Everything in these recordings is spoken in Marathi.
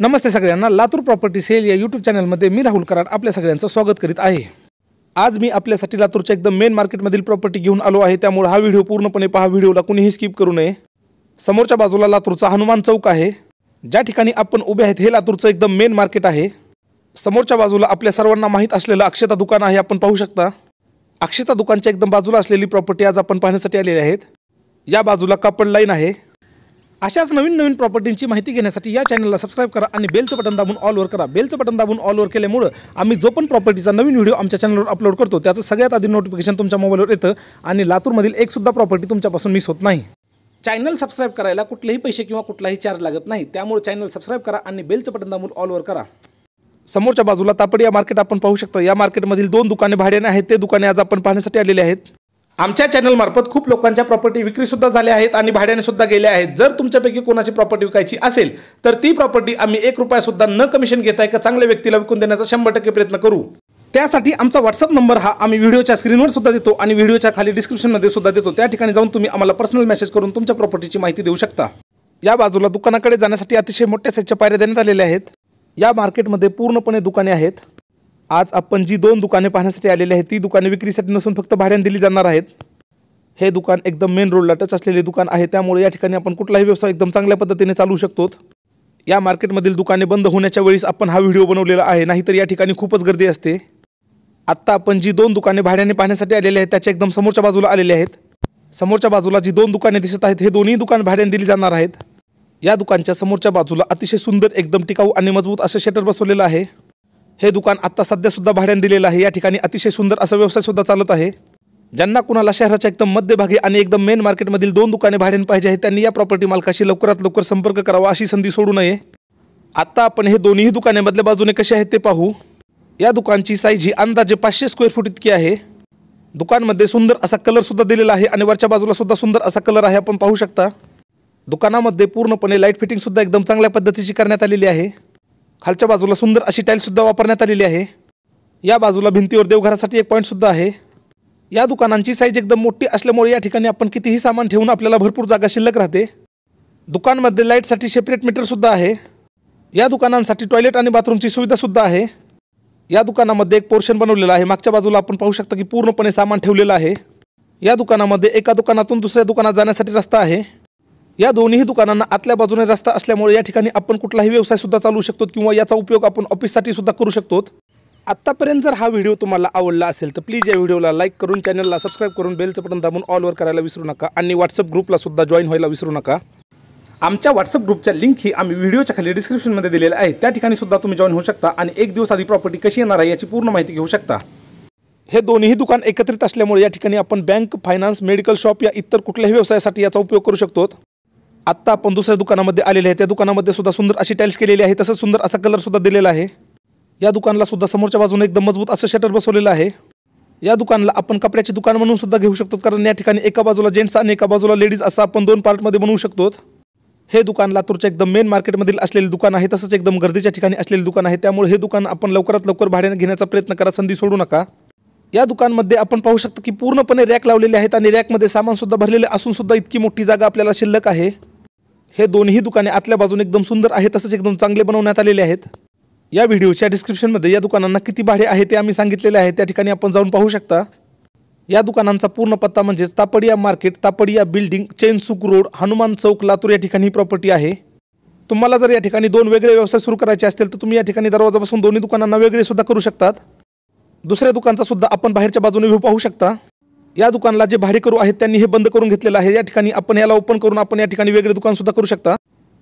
नमस्ते सगळ्यांना लातूर प्रॉपर्टी सेल या यूट्यूब चॅनलमध्ये मी राहुल कराड आपल्या सगळ्यांचं स्वागत करीत आहे आज मी आपल्यासाठी लातूरच्या एकदम मेन मार्केटमधील प्रॉपर्टी घेऊन आलो आहे त्यामुळे हा व्हिडिओ पूर्णपणे पहा व्हिडिओला कुणीही स्किप करू नये समोरच्या बाजूला लातूरचा हनुमान चौक आहे ज्या ठिकाणी आपण उभे आहेत हे लातूरचं एकदम मेन मार्केट आहे समोरच्या बाजूला आपल्या सर्वांना माहीत असलेलं अक्षता दुकान आहे आपण पाहू शकता अक्षता दुकानच्या एकदम बाजूला असलेली प्रॉपर्टी आज आपण पाहण्यासाठी आलेली आहेत या बाजूला कापड लाईन आहे अशाच नवीन नवीन प्रॉपर्टींची माहिती घेण्यासाठी या चॅनलला सबस्क्राईब करा आणि बेलचं बटन दाबून ऑलवर करा बेलचं बटन दाबून ऑलवर केल्यामुळं आम्ही जो पण प्रॉपर्टीचा नवीन व्हिडिओ आमच्या चॅनलवर अपलोड करतो त्याचं सगळ्यात आधी नोटिफिकेशन तुमच्या मोबाईलवर येतं आणि लातूरमधील एकसुद्धा प्रॉपर्टी तुमच्यापासून मिस होत नाही चॅनल सबस्क्राईब करायला कुठलेही पैसे किंवा कुठलाही चार्ज लागत नाही त्यामुळे चॅनल सबस्क्राईब करा आणि बेलचं बटन दाबून ऑलवर करा समोरच्या बाजूला तापडी या मार्केट आपण पाहू शकतो या मार्केटमधील दोन दुकाने भाड्याने आहेत ते दुकाने आज आपण पाहण्यासाठी आलेले आहेत आमच्या चॅनलमार्फत खूप लोकांच्या प्रॉपर्टी विक्रीसुद्धा झाल्या आहेत आणि भाड्यानेसुद्धा गेल्या आहेत जर तुमच्यापैकी कोणाची प्रॉपर्टी विकायची असेल तर ती प्रॉपर्टी आम्ही एक रुपयासुद्धा न कमिशन घेता एका चांगल्या व्यक्तीला विकून देण्याचा शंभर टक्के प्रयत्न करू त्यासाठी आमचा व्हॉट्सअप नंबर हा आम्ही व्हिडिओच्या स्क्रीनवर सुद्धा देतो आणि व्हिडिओच्या खाली डिस्क्रिप्शनमध्ये सुद्धा देतो त्या ठिकाणी जाऊन तुम्ही आम्हाला पर्सनल मेसेज करून तुमच्या प्रॉपर्टीची माहिती देऊ शकता या बाजूला दुकानाकडे जाण्यासाठी अतिशय मोठ्या साईजच्या पायऱ्या देण्यात आलेल्या आहेत या मार्केटमध्ये पूर्णपणे दुकाने आहेत आज आपण जी दोन दुकाने पाहण्यासाठी आलेली आहेत ती दुकाने विक्रीसाठी नसून फक्त भाड्याने दिली जाणार आहेत हे दुकान एकदम मेन रोडला टच असलेले दुकान आहे त्यामुळे या ठिकाणी आपण कुठलाही व्यवसाय एकदम चांगल्या पद्धतीने चालू शकतो या मार्केटमधील दुकाने बंद होण्याच्या वेळीस आपण हा व्हिडिओ बनवलेला आहे नाहीतर या ठिकाणी खूपच गर्दी असते आत्ता आपण जी दोन दुकाने भाड्याने पाहण्यासाठी आलेली आहेत त्याच्या एकदम समोरच्या बाजूला आलेले आहेत समोरच्या बाजूला जी दोन दुकाने दिसत आहेत हे दोन्ही दुकान भाड्याने दिली जाणार आहेत या दुकानच्या समोरच्या बाजूला अतिशय सुंदर एकदम टिकाऊ आणि मजबूत असं शटर बसवलेलं आहे हे दुकान आत्ता सध्यासुद्धा भाड्याने दिलेलं आहे या ठिकाणी अतिशय सुंदर असा व्यवसायसुद्धा चालत आहे ज्यांना कुणाला शहराच्या एकदम मध्यभागी आणि एकदम मेन मार्केटमधील दोन दुकाने भाड्याने पाहिजे आहेत त्यांनी या प्रॉपर्टी मालकाशी लवकरात लवकर संपर्क करावा अशी संधी सोडू नये आत्ता आपण हे दोन्ही दुकाने मधल्या बाजूने कसे आहेत ते पाहू या दुकानची साईज ही अंदाजे पाचशे स्क्वेअर फूट इतकी आहे दुकानमध्ये सुंदर असा कलरसुद्धा दिलेला आहे आणि वरच्या बाजूला सुद्धा सुंदर असा कलर आहे आपण पाहू शकता दुकानामध्ये पूर्णपणे लाईट फिटिंगसुद्धा एकदम चांगल्या पद्धतीची करण्यात आलेली आहे खालच्या बाजूला सुंदर अशी टाईलसुद्धा वापरण्यात आलेली आहे या बाजूला भिंतीवर देवघरासाठी एक पॉईंटसुद्धा आहे या दुकानांची साईज एकदम मोठी असल्यामुळे या ठिकाणी आपण कितीही सामान ठेवून आपल्याला भरपूर जागा शिल्लक राहते दुकानमध्ये लाईटसाठी सेपरेट मीटरसुद्धा आहे या दुकानांसाठी टॉयलेट आणि बाथरूमची सुविधासुद्धा आहे या दुकानामध्ये एक पोर्शन बनवलेला आहे मागच्या बाजूला आपण पाहू शकता की पूर्णपणे सामान ठेवलेलं आहे या दुकानामध्ये एका दुकानातून दुसऱ्या दुकानात जाण्यासाठी रस्ता आहे या दोन्ही दुकानांना आतल्या बाजूने रस्ता असल्यामुळे या ठिकाणी आपण कुठलाही व्यवसाय सुद्धा चालू शकतो किंवा याचा उपयोग आपण ऑफिससाठी सुद्धा करू शकतो आत्तापर्यंत जर हा व्हिडिओ तुम्हाला आवडला असेल तर प्लीज या व्हिडिओला लाईक करून चॅनलला सबस्क्राईब करून बेलचं बटन दाबून ऑलवर करायला विसरू नका आणि व्हॉट्सअप ग्रुपला सुद्धा जॉईन व्हायला विसरू नका आमच्या व्हॉट्सअप ग्रुपच्या लिंक ही आम्ही व्हिडिओच्या खाली डिस्क्रिप्शनमध्ये दिलेल्या आहे त्या ठिकाणी सुद्धा तुम्ही जॉईन होऊ शकता आणि एक दिवस आधी प्रॉपर्टी कशी येणार आहे याची पूर्ण माहिती घेऊ शकता हे दोन्ही दुकान एकत्रित असल्यामुळे या ठिकाणी आपण बँक फायनान्स मेडिकल शॉप या इतर कुठल्याही व्यवसायासाठी याचा उपयोग करू शकतो आत्ता आपण दुसऱ्या दुकानामध्ये आलेले आहे त्या दुकानामध्ये सुद्धा सुंदर अशी टाईल्स केलेली आहे तसंच सुंदर असा कलर सुद्धा दिलेला आहे या दुकानाला सुद्धा समोरच्या बाजूने एकदम मजबूत असं शटर बसवलेलं आहे या दुकानाला आपण कपड्याचे दुकान म्हणून सुद्धा घेऊ शकतो कारण या ठिकाणी एका बाजूला जेंट्स आणि एका बाजूला लेडीज असं आपण दोन पार्टमध्ये बनवू शकतो हे दुकान लातूरच्या एकदम मेन मार्केटमधील असलेले दुकान आहे तसंच एकदम गर्दीच्या ठिकाणी असलेले दुकान आहे त्यामुळे हे दुकान आपण लवकरात लवकर भाड्याने घेण्याचा प्रयत्न करा संधी सोडू नका या दुकानमध्ये आपण पाहू शकतो की पूर्णपणे रॅक लावलेले आहेत आणि रॅकमध्ये सुद्धा भरलेले असून सुद्धा इतकी मोठी जागा आपल्याला शिल्लक आहे हे दोन्ही दुकाने आतल्या बाजूने एकदम सुंदर आहे तसंच एकदम चांगले बनवण्यात आलेले आहेत या व्हिडिओच्या डिस्क्रिप्शनमध्ये या दुकानांना किती भाडे आहे ते आम्ही सांगितलेले आहे त्या ठिकाणी आपण जाऊन पाहू शकता या दुकानांचा पूर्ण पत्ता म्हणजेच Tapadia market Tapadia building Chensuk road Hanuman Chowk Latur या ठिकाणी ही प्रॉपर्टी आहे तुम्हाला जर या ठिकाणी दोन वेगळे व्यवसाय सुरू करायचे असतील तर तुम्ही या ठिकाणी दरवाजापासून दोन्ही दुकानांना वेगळे सुद्धा करू शकतात दुसऱ्या दुकानचा सुद्धा आपण बाहेरच्या बाजूने व्ह्यू पाहू शकता या दुकानाला जे भाडेकरू आहेत त्यांनी हे बंद करून घेतलेलं आहे या ठिकाणी आपण याला ओपन करून आपण या ठिकाणी वेगळे दुकान सुद्धा करू शकता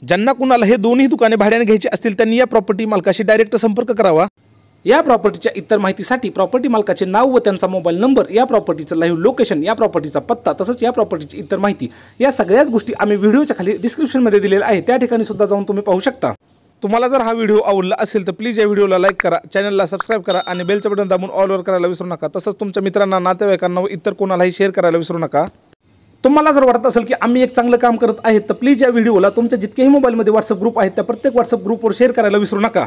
ज्यांना कुणाला हे दोन्ही दुकाने भाड्याने घ्यायची असतील त्यांनी या प्रॉपर्टी मालकाशी डायरेक्ट संपर्क करावा या प्रॉपर्टीच्या इतर माहितीसाठी प्रॉपर्टी मालकाचे नाव व त्यांचा मोबाईल नंबर या प्रॉपर्टीचं लाईव्ह लोकेशन या प्रॉपर्टीचा पत्ता तसंच या प्रॉपर्टीची इतर माहिती या सगळ्याच गोष्टी आम्ही व्हिडिओच्या खाली डिस्क्रिप्शनमध्ये दिलेल्या आहे त्या ठिकाणी सुद्धा जाऊन तुम्ही पाहू शकता तुम्हाला जर हा व्हिडिओ आवडला असेल तर प्लीज या व्हिडिओला लाईक करा चॅनलला सबस्क्राईब करा आणि बेलचं बटन दाबून ऑलवर करायला विसरू नका तसंच तुमच्या मित्रांना नातेवाईकांना व इतर कोणालाही शेअर करायला विसरू नका तुम्हाला जर वाटत असेल की आम्ही एक चांगलं काम करत आहेत तर प्लीज या व्हिडिओला तुमच्या जितकेही मोबाईलमध्ये व्हॉट्सअप ग्रुप आहेत त्या प्रत्येक व्हॉट्सअप ग्रुपवर शेअर करायला विसरू नका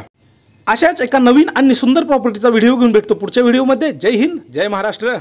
अशाच एका नवीन आणि सुंदर प्रॉपर्टीचा व्हिडिओ घेऊन भेटतो पुढच्या व्हिडिओमध्ये जय हिंद जय महाराष्ट्र